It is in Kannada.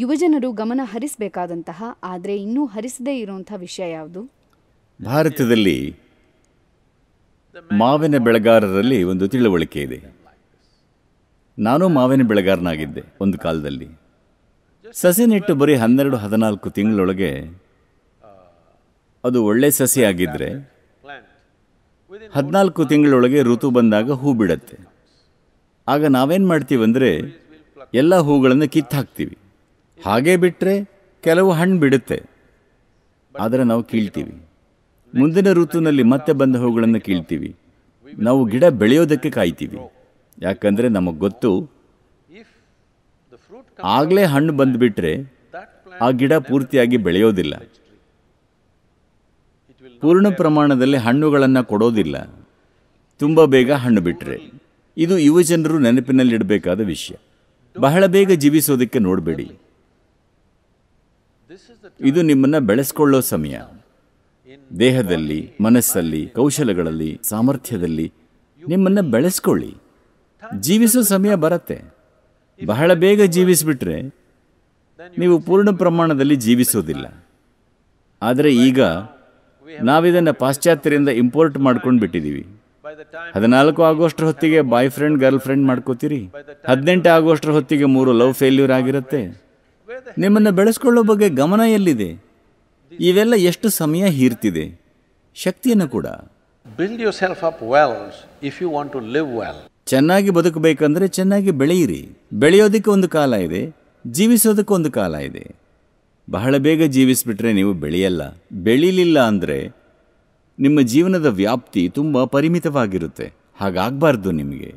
ಯುವಜನರು ಗಮನ ಹರಿಸಬೇಕಾದಂತಹ ಆದರೆ ಇನ್ನೂ ಹರಿಸದೇ ಇರುವಂತಹ ವಿಷಯ ಯಾವುದು ಭಾರತದಲ್ಲಿ ಮಾವಿನ ಬೆಳೆಗಾರರಲ್ಲಿ ಒಂದು ತಿಳುವಳಿಕೆ ಇದೆ ನಾನು ಮಾವಿನ ಬೆಳೆಗಾರನಾಗಿದ್ದೆ ಒಂದು ಕಾಲದಲ್ಲಿ ಸಸಿ ನೆಟ್ಟು ಬರೀ ಹನ್ನೆರಡು ಹದಿನಾಲ್ಕು ತಿಂಗಳೊಳಗೆ ಅದು ಒಳ್ಳೆ ಸಸಿ ಆಗಿದ್ದರೆ ಹದಿನಾಲ್ಕು ತಿಂಗಳೊಳಗೆ ಋತು ಬಂದಾಗ ಹೂ ಬಿಡತ್ತೆ ಆಗ ನಾವೇನು ಮಾಡ್ತೀವಂದರೆ ಎಲ್ಲ ಹೂಗಳನ್ನು ಕಿತ್ತಾಕ್ತೀವಿ ಹಾಗೆ ಬಿಟ್ಟರೆ ಕೆಲವು ಹಣ್ಣು ಬಿಡುತ್ತೆ ಆದರೆ ನಾವು ಕೀಳ್ತೀವಿ ಮುಂದಿನ ಋತುವಿನಲ್ಲಿ ಮತ್ತೆ ಬಂದ ಹೂಗಳನ್ನು ಕೀಳ್ತೀವಿ ನಾವು ಗಿಡ ಬೆಳೆಯೋದಕ್ಕೆ ಕಾಯ್ತೀವಿ ಯಾಕಂದರೆ ನಮಗೆ ಗೊತ್ತು ಆಗಲೇ ಹಣ್ಣು ಬಂದುಬಿಟ್ರೆ ಆ ಗಿಡ ಪೂರ್ತಿಯಾಗಿ ಬೆಳೆಯೋದಿಲ್ಲ ಪೂರ್ಣ ಪ್ರಮಾಣದಲ್ಲಿ ಹಣ್ಣುಗಳನ್ನು ಕೊಡೋದಿಲ್ಲ ತುಂಬ ಬೇಗ ಹಣ್ಣು ಬಿಟ್ಟರೆ ಇದು ಯುವಜನರು ನೆನಪಿನಲ್ಲಿಡಬೇಕಾದ ವಿಷಯ ಬಹಳ ಬೇಗ ಜೀವಿಸೋದಕ್ಕೆ ನೋಡಬೇಡಿ ಇದು ನಿಮ್ಮನ್ನು ಬೆಳೆಸ್ಕೊಳ್ಳೋ ಸಮಯ ದೇಹದಲ್ಲಿ ಮನಸ್ಸಲ್ಲಿ ಕೌಶಲಗಳಲ್ಲಿ ಸಾಮರ್ಥ್ಯದಲ್ಲಿ ನಿಮ್ಮನ್ನು ಬೆಳೆಸ್ಕೊಳ್ಳಿ ಜೀವಿಸೋ ಸಮಯ ಬರುತ್ತೆ ಬಹಳ ಬೇಗ ಜೀವಿಸಿಬಿಟ್ರೆ ನೀವು ಪೂರ್ಣ ಪ್ರಮಾಣದಲ್ಲಿ ಜೀವಿಸೋದಿಲ್ಲ ಆದರೆ ಈಗ ನಾವಿದನ್ನು ಪಾಶ್ಚಾತ್ಯರಿಂದ ಇಂಪೋರ್ಟ್ ಮಾಡ್ಕೊಂಡು ಬಿಟ್ಟಿದ್ದೀವಿ ಹದಿನಾಲ್ಕು ಆಗೋಷ್ಟರ ಹೊತ್ತಿಗೆ ಬಾಯ್ ಫ್ರೆಂಡ್ ಗರ್ಲ್ ಫ್ರೆಂಡ್ ಮಾಡ್ಕೋತೀರಿ ಹದಿನೆಂಟು ಆಗೋಷ್ಟರ ಹೊತ್ತಿಗೆ ಮೂರು ಲವ್ ಫೇಲ್ಯೂರ್ ಆಗಿರುತ್ತೆ ನಿಮ್ಮನ್ನು ಬೆಳೆಸ್ಕೊಳ್ಳೋ ಬಗ್ಗೆ ಗಮನ ಎಲ್ಲಿದೆ ಇವೆಲ್ಲ ಎಷ್ಟು ಸಮಯ ಹೀರ್ತಿದೆ ಶಕ್ತಿಯನ್ನು ಕೂಡ build yourself up well if you want to live well ಚೆನ್ನಾಗಿ ಬದುಕಬೇಕಂದ್ರೆ ಚೆನ್ನಾಗಿ ಬೆಳೆಯಿರಿ ಬೆಳೆಯೋದಕ್ಕೆ ಒಂದು ಕಾಲ ಇದೆ ಜೀವಿಸೋದಕ್ಕೆ ಒಂದು ಕಾಲ ಇದೆ ಬಹಳ ಬೇಗ ಜೀವಿಸಿಬಿಟ್ರೆ ನೀವು ಬೆಳೆಯಲ್ಲ ಬೆಳೀಲಿಲ್ಲ ಅಂದರೆ ನಿಮ್ಮ ಜೀವನದ ವ್ಯಾಪ್ತಿ ತುಂಬ ಪರಿಮಿತವಾಗಿರುತ್ತೆ ಹಾಗಾಗಬಾರ್ದು ನಿಮಗೆ